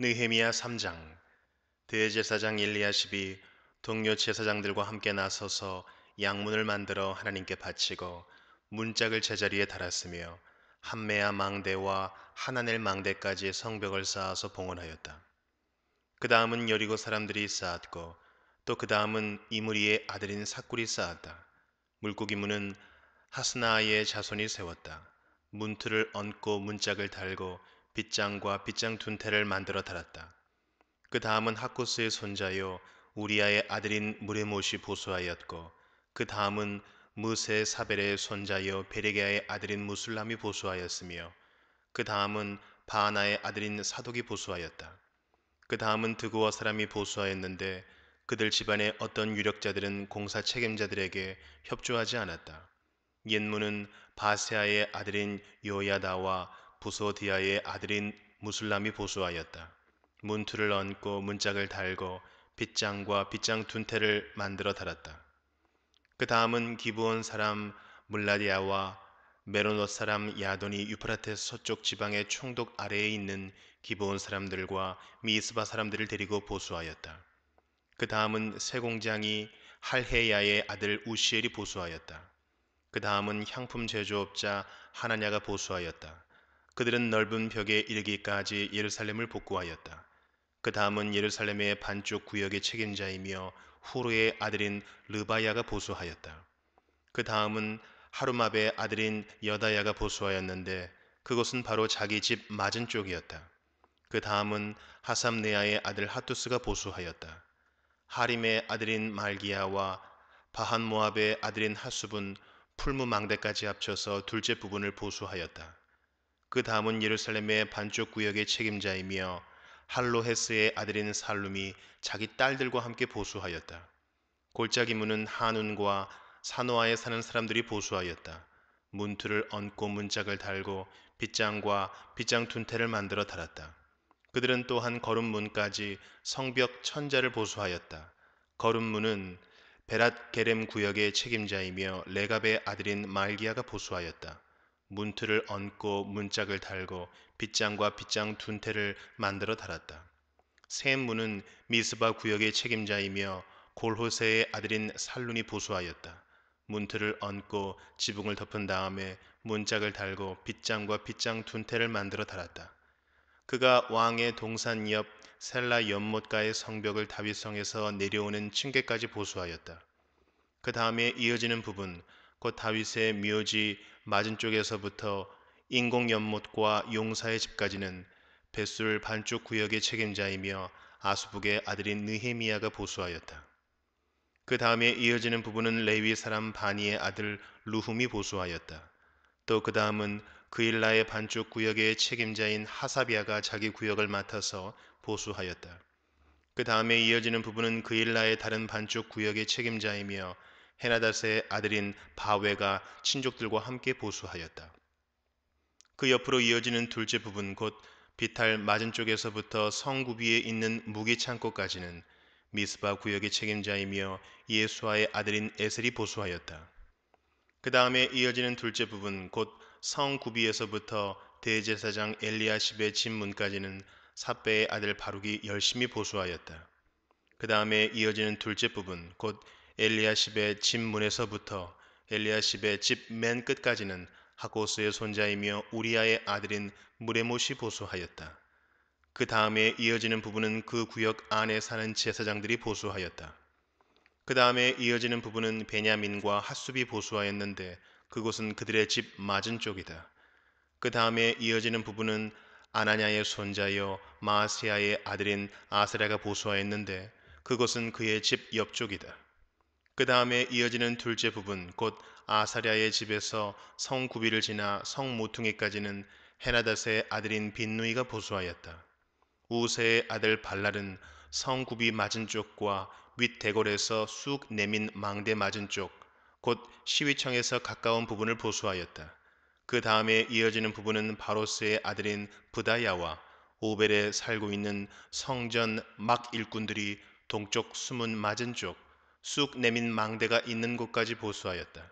느헤미야 3장 대제사장 일리야십이 동료 제사장들과 함께 나서서 양문을 만들어 하나님께 바치고 문짝을 제자리에 달았으며 한메아 망대와 하나넬 망대까지 성벽을 쌓아서 봉헌하였다. 그 다음은 여리고 사람들이 쌓았고 또 그 다음은 이무리의 아들인 사꾸리 쌓았다. 물고기문은 하스나아의 자손이 세웠다. 문틀을 얹고 문짝을 달고 빗장과 빗장 둔테를 만들어 달았다. 그 다음은 하코스의 손자요 우리아의 아들인 무레모시 보수하였고 그 다음은 무세 사벨의 손자여 베레게아의 아들인 무술람이 보수하였으며 그 다음은 바하나의 아들인 사독이 보수하였다. 그 다음은 드고와 사람이 보수하였는데 그들 집안의 어떤 유력자들은 공사 책임자들에게 협조하지 않았다. 옛문은 바세아의 아들인 요야다와 부소디아의 아들인 무슬람이 보수하였다. 문투를 얹고 문짝을 달고 빗장과 빗장 둔테를 만들어 달았다. 그 다음은 기부온 사람 물라디아와 메로노 사람 야돈이 유프라테스 서쪽 지방의 총독 아래에 있는 기부온 사람들과 미스바 사람들을 데리고 보수하였다. 그 다음은 세공장이 할헤야의 아들 우시엘이 보수하였다. 그 다음은 향품 제조업자 하나냐가 보수하였다. 그들은 넓은 벽에 이르기까지 예루살렘을 복구하였다. 그 다음은 예루살렘의 반쪽 구역의 책임자이며 후루의 아들인 르바야가 보수하였다. 그 다음은 하루마베의 아들인 여다야가 보수하였는데 그것은 바로 자기 집 맞은 쪽이었다. 그 다음은 하삼네아의 아들 하투스가 보수하였다. 하림의 아들인 말기야와 바한모압의 아들인 하수분 풀무망대까지 합쳐서 둘째 부분을 보수하였다. 그 다음은 예루살렘의 반쪽 구역의 책임자이며 할로헤스의 아들인 살룸이 자기 딸들과 함께 보수하였다. 골짜기 문은 한운과 산호아에 사는 사람들이 보수하였다. 문틀을 얹고 문짝을 달고 빗장과 빗장 둔태를 만들어 달았다. 그들은 또한 걸음문까지 성벽 천자를 보수하였다. 걸음문은 베랏 게렘 구역의 책임자이며 레갑의 아들인 말기야가 보수하였다. 문틀을 얹고 문짝을 달고 빗장과 빗장 둔테를 만들어 달았다. 샘 문은 미스바 구역의 책임자이며 골호세의 아들인 살룬이 보수하였다. 문틀을 얹고 지붕을 덮은 다음에 문짝을 달고 빗장과 빗장 둔테를 만들어 달았다. 그가 왕의 동산 옆 셀라 연못가의 성벽을 다윗성에서 내려오는 층계까지 보수하였다. 그 다음에 이어지는 부분 곧 다윗의 묘지 맞은 쪽에서부터 인공연못과 용사의 집까지는 뱃술 반쪽 구역의 책임자이며 아수북의 아들인 느헤미야가 보수하였다. 그 다음에 이어지는 부분은 레위 사람 바니의 아들 루 h 이 보수하였다. 또 그 다음은 그일라의 반쪽 구역의 책임자인 하사비아가 자기 구역을 맡아서 보수하였다. 그 다음에 이어지는 부분은 그일라의 다른 반쪽 구역의 책임자이며 헤나스의 아들인 바웨가 친족들과 함께 보수하였다. 그 옆으로 이어지는 둘째 부분 곧 비탈 맞은쪽에서부터 성구비에 있는 무기창고까지는 미스바 구역의 책임자이며 예수와의 아들인 에셀이 보수하였다. 그 다음에 이어지는 둘째 부분 곧 성구비에서부터 대제사장 엘리아십의 진문까지는 사베의 아들 바룩이 열심히 보수하였다. 그 다음에 이어지는 둘째 부분 곧 엘리야십의 집 문에서부터 엘리야십의 집 맨 끝까지는 하고스의 손자이며 우리아의 아들인 무레못이 보수하였다. 그 다음에 이어지는 부분은 그 구역 안에 사는 제사장들이 보수하였다. 그 다음에 이어지는 부분은 베냐민과 핫수비 보수하였는데 그곳은 그들의 집 맞은 쪽이다. 그 다음에 이어지는 부분은 아나냐의 손자여 마아세아의 아들인 아세라가 보수하였는데 그것은 그의 집 옆쪽이다. 그 다음에 이어지는 둘째 부분 곧 아사랴의 집에서 성 구비를 지나 성 모퉁이까지는 헤나닷의 아들인 빈누이가 보수하였다. 우세의 아들 발랄은 성 구비 맞은 쪽과 윗대골에서 쑥 내민 망대 맞은 쪽, 곧 시위청에서 가까운 부분을 보수하였다. 그 다음에 이어지는 부분은 바로스의 아들인 부다야와 오벨에 살고 있는 성전 막 일꾼들이 동쪽 숨은 맞은 쪽, 쑥 내민 망대가 있는 곳까지 보수하였다.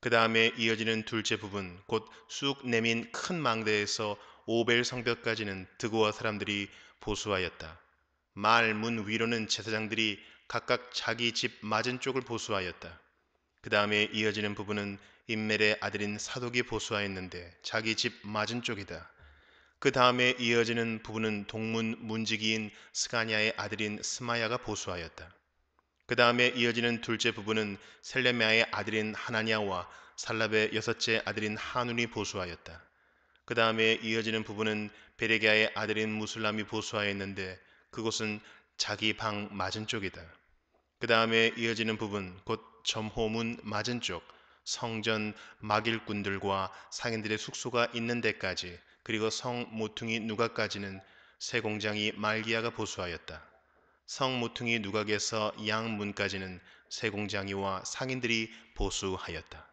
그 다음에 이어지는 둘째 부분, 곧 쑥 내민 큰 망대에서 오벨 성벽까지는 드고와 사람들이 보수하였다. 말문 위로는 제사장들이 각각 자기 집 맞은 쪽을 보수하였다. 그 다음에 이어지는 부분은 인멜의 아들인 사독이 보수하였는데 자기 집 맞은 쪽이다. 그 다음에 이어지는 부분은 동문 문지기인 스가냐의 아들인 스마야가 보수하였다. 그 다음에 이어지는 둘째 부분은 셀레미아의 아들인 하나냐와 살랍의 여섯째 아들인 하눈이 보수하였다. 그 다음에 이어지는 부분은 베레기아의 아들인 무슬람이 보수하였는데 그곳은 자기 방 맞은 쪽이다. 그 다음에 이어지는 부분 곧 점호문 맞은 쪽 성전 막일꾼들과 상인들의 숙소가 있는 데까지 그리고 성 모퉁이 누가까지는 세 공장이 말기야가 보수하였다. 성모퉁이 누각에서 양문까지는 세공장이와 상인들이 보수하였다.